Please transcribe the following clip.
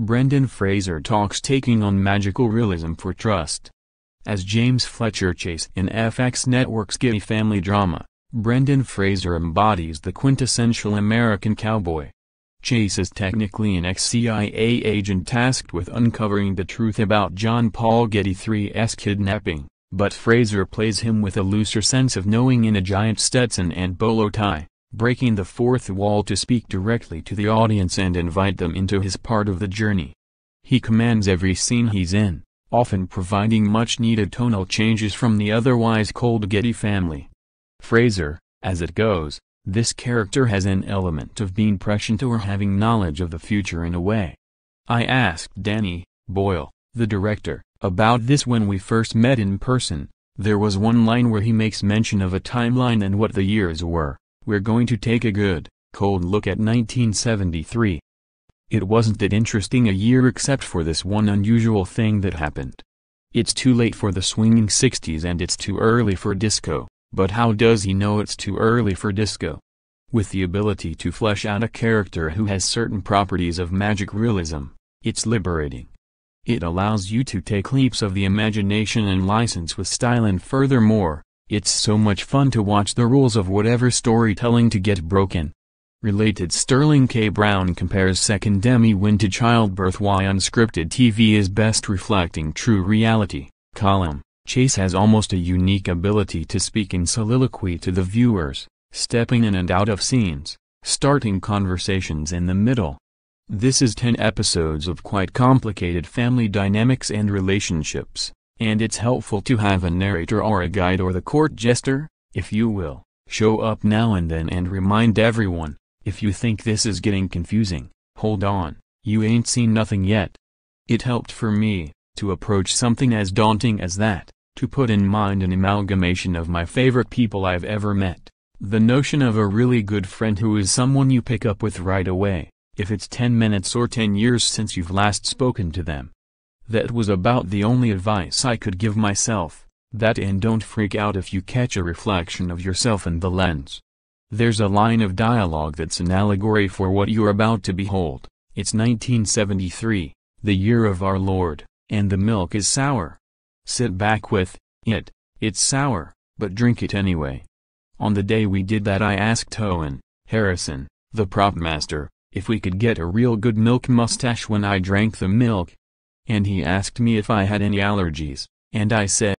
Brendan Fraser talks taking on magical realism for trust. As James Fletcher Chase in FX Network's *Getty* family drama, Brendan Fraser embodies the quintessential American cowboy. Chase is technically an ex-CIA agent tasked with uncovering the truth about John Paul Getty III's kidnapping, but Fraser plays him with a looser sense of knowing in a giant Stetson and bolo tie breaking the fourth wall to speak directly to the audience and invite them into his part of the journey. He commands every scene he's in, often providing much-needed tonal changes from the otherwise cold Getty family. Fraser, as it goes, this character has an element of being prescient or having knowledge of the future in a way. I asked Danny, Boyle, the director, about this when we first met in person, there was one line where he makes mention of a timeline and what the years were we're going to take a good, cold look at 1973. It wasn't that interesting a year except for this one unusual thing that happened. It's too late for the swinging 60s and it's too early for disco, but how does he know it's too early for disco? With the ability to flesh out a character who has certain properties of magic realism, it's liberating. It allows you to take leaps of the imagination and license with style and furthermore, it's so much fun to watch the rules of whatever storytelling to get broken. Related Sterling K. Brown compares second demi-win to childbirth why unscripted TV is best reflecting true reality. Column, Chase has almost a unique ability to speak in soliloquy to the viewers, stepping in and out of scenes, starting conversations in the middle. This is 10 episodes of quite complicated family dynamics and relationships. And it's helpful to have a narrator or a guide or the court jester, if you will, show up now and then and remind everyone, if you think this is getting confusing, hold on, you ain't seen nothing yet. It helped for me, to approach something as daunting as that, to put in mind an amalgamation of my favorite people I've ever met. The notion of a really good friend who is someone you pick up with right away, if it's 10 minutes or 10 years since you've last spoken to them, that was about the only advice I could give myself, that and don't freak out if you catch a reflection of yourself in the lens. There's a line of dialogue that's an allegory for what you're about to behold. It's 1973, the year of our Lord, and the milk is sour. Sit back with, it, it's sour, but drink it anyway. On the day we did that I asked Owen, Harrison, the prop master, if we could get a real good milk mustache when I drank the milk, and he asked me if I had any allergies, and I said,